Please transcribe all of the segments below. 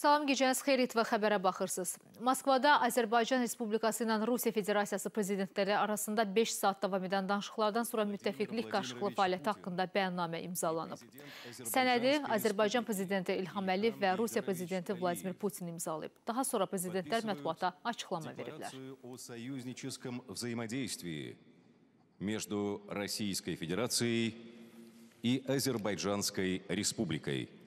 Salam gecəniz xeyir etvə xəbərə baxırsınız. Moskvada Azərbaycan Respublikası ilə Rusiya Federasiyası prezidentləri arasında 5 saat davam edən danışıqlardan sonra müttəfiqlik qarşılıqlı fəaliyyəti haqqında bəyannamə imzalanıb. Sənədi Azərbaycan prezidenti İlham Əliyev və Rusiya prezidenti Vladimir Putin imzalayıb. Daha sonra prezidentlər mətbuata açıqlama veriblər. между Российской Федерацией и Азербайджанской Республикой –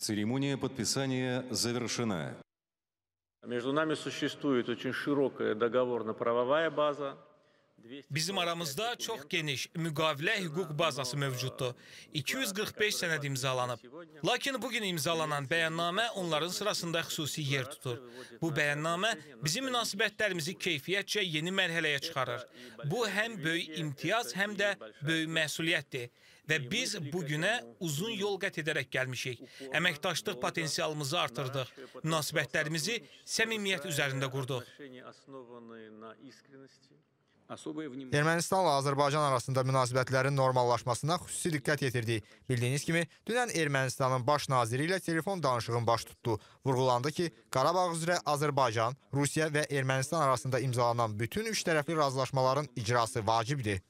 Церемония подписания завершена. Между нами существует очень широкая договорно-правовая база. Bizim aramızda çox geniş müqavilə hüquq bazası mövcuddur. 245 sənəd imzalanıb. Lakin bu gün imzalanan bəyannamə onların sırasında xüsusi yer tutur. Bu bəyannamə bizim münasibətlərimizi keyfiyyətcə yeni mərhələyə çıxarır. Bu həm böyük imtiyaz, həm də böyük məsuliyyətdir və biz bu günə uzun yol qət edərək gəlmişik. Əməkdaşlıq potensialımızı artırdıq, münasibətlərimizi səmimiyyət üzərində qurduq. Ermənistanla Azərbaycan arasında münasibətlərin normallaşmasına xüsusi diqqət yetirdik. Bildiyiniz kimi, dünən Ermənistanın baş naziri ilə telefon danışığın baş tutdu. Vurğulandı ki, Qarabağ üzrə Azərbaycan, Rusiya və Ermənistan arasında imzalanan bütün üçtərəfli razılaşmaların icrası vacibdir.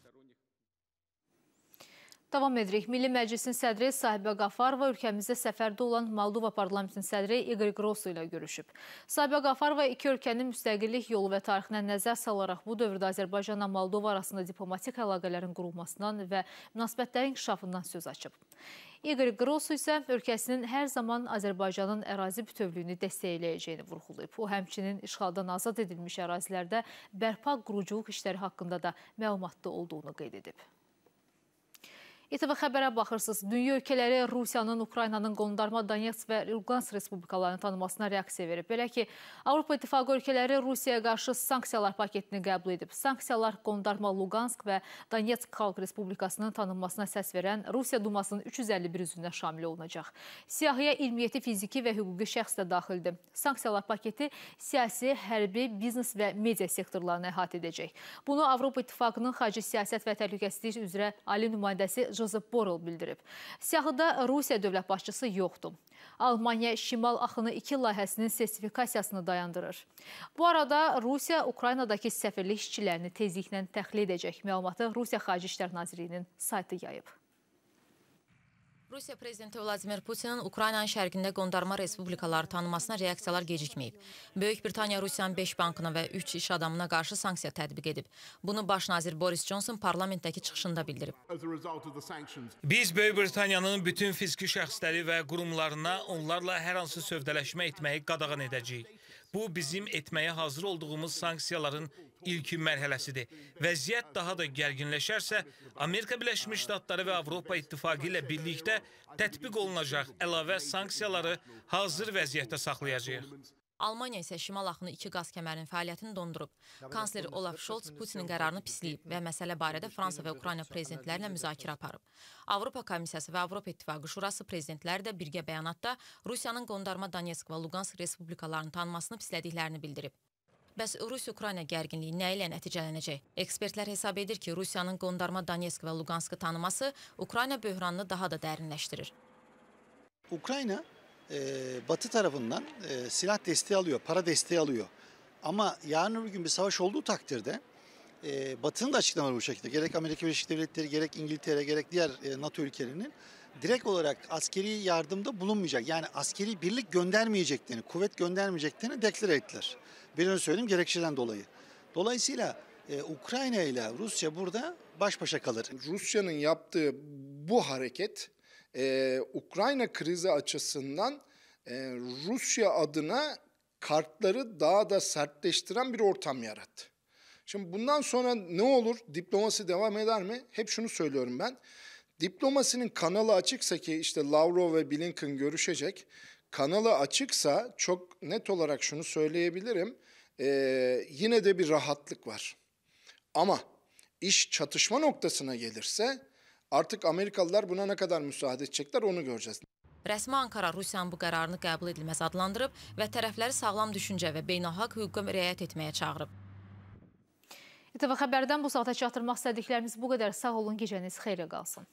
Davam edirik. Milli Məclisin sədri Sahibə Qafarova ölkəmizdə səfərdə olan Moldova parlamentinin sədri Igor Grosso ilə görüşüb. Sahibə Qafarova iki ölkənin müstəqillik yolu və tarixinə nəzər salaraq bu dövrdə Azərbaycanla Moldova arasında diplomatik əlaqələrin qurulmasından və münasibətlərin inkişafından söz açıb. Igor Grosso isə ölkəsinin hər zaman Azərbaycanın ərazi bütövlüyünü dəstəkləyəcəyini vurğulayıb. O, həmçinin işğaldan azad edilmiş ərazilərdə bərpa quruculuq işləri haqqında da məlumatda olduğunu qeyd edib. ETV xəbərə baxırsınız. Dünya ölkələri Rusiyanın Ukraynanın qondarma Donetsk və Luqansk respublikalarını tanımasına reaksiya verib. Belə ki, Avropa İttifaqı ölkələri Rusiyaya qarşı sanksiyalar paketini qəbul edib. Sanksiyalar qondarma Luqansk və Donetsk Xalq Respublikasının tanınmasına səs verən Rusiya Dumasının 351 üzvünə şamil olunacaq. Siyahıya 27 fiziki və hüquqi şəxs də daxildir. Sanksiyalar paketi siyasi, hərbi, biznes və media sektorlarını əhatə edəcək. Bunu Avropa İttifaqının xarici siyasət və təhlükəsizlik üzrə ali nümayəndəsi Jozef Borrell bildirib. Siyahıda Rusiya dövlət başçısı yoxdur. Almaniya Şimal Axını 2 layihəsinin sertifikasiyasını dayandırır. Bu arada Rusiya Ukraynadakı səfirlik işçilərini tezliklə təxliyə edəcək məlumatı Rusiya Xarici İşlər Nazirliyinin saytı yayıb. Rusiya prezidenti Vladimir Putinin Ukraynanın şərqində qondarma respublikaları tanımasına reaksiyalar gecikməyib. Böyük Britaniya Rusiyanın 5 bankına və 3 iş adamına qarşı sanksiya tətbiq edib. Bunu baş nazir Boris Johnson parlamentdəki çıxışında bildirib. Biz Böyük Britaniyanın bütün fiziki şəxsləri və qurumlarına onlarla hər hansı sövdələşmə etməyi qadağan edəcəyik. Bu bizim etməyə hazır olduğumuz sanksiyaların ilkin mərhələsidir. Vəziyyət daha da gərginləşərsə, Amerika Birləşmiş Ştatları və Avropa İttifaqı ilə birlikdə tətbiq olunacaq əlavə sanksiyaları hazır vəziyyətdə saxlayacağıq. Almaniya isə şimal axını iki qaz kəmərinin fəaliyyətini dondurub. Kansler Olaf Scholz Putinin qərarını pisləyib və məsələ barədə Fransa və Ukrayna prezidentləri ilə müzakirə aparıb. Avropa Komissiyası və Avropa İttifaqı Şurası prezidentləri də birgə bəyanatda Rusiyanın qondarma Donetsk və Luqansk respublikalarını tanımasını pislədiklərini bildirib. Bəs Rusiya-Ukrayna gərginliyi nə ilə nəticələnəcək? Ekspertlər hesab edir ki, Rusiyanın qondarma Donetsk və Luqanskı tanıması Ukrayna böhranını daha da dərinləşdirir. Ukrayna Ee, Batı tarafından e, silah desteği alıyor, para desteği alıyor. Ama yarın öbür gün bir savaş olduğu takdirde e, Batı'nın da açıklamaları bu şekilde. Gerek Amerika Birleşik Devletleri, gerek İngiltere, gerek diğer e, NATO ülkelerinin direkt olarak askeri yardımda bulunmayacak. Yani askeri birlik göndermeyeceklerini, kuvvet göndermeyeceklerini deklar ettiler. Bir önce söyleyeyim gerekçeden dolayı. Dolayısıyla Ukrayna ile Rusya burada baş başa kalır. Rusya'nın yaptığı bu hareket e, Ukrayna krizi açısından e, Rusya adına kartları daha da sertleştiren bir ortam yarattı. Şimdi bundan sonra ne olur? Diplomasi devam eder mi? Hep şunu söylüyorum ben. Diplomasinin kanalı açıksa ki işte Lavrov ve Blinken görüşecek. Kanalı açıksa çok net olarak şunu söyleyebilirim. Ee, yine de bir rahatlık var. Ama iş çatışma noktasına gelirse Artıq Amerikalılar buna nə qədər müsahidə edəcəklər onu görəcəz. Rəsmi Ankara Rusiyanın bu qərarını qəbul edilməz adlandırıb və tərəfləri sağlam düşüncə və beynəlxalq hüquqa riayət etməyə çağırıb. İTV xəbərdən bu saata çatdırmaq istədiklərimiz bu qədər. Sağ olun, gecəniz xeyrə qalsın.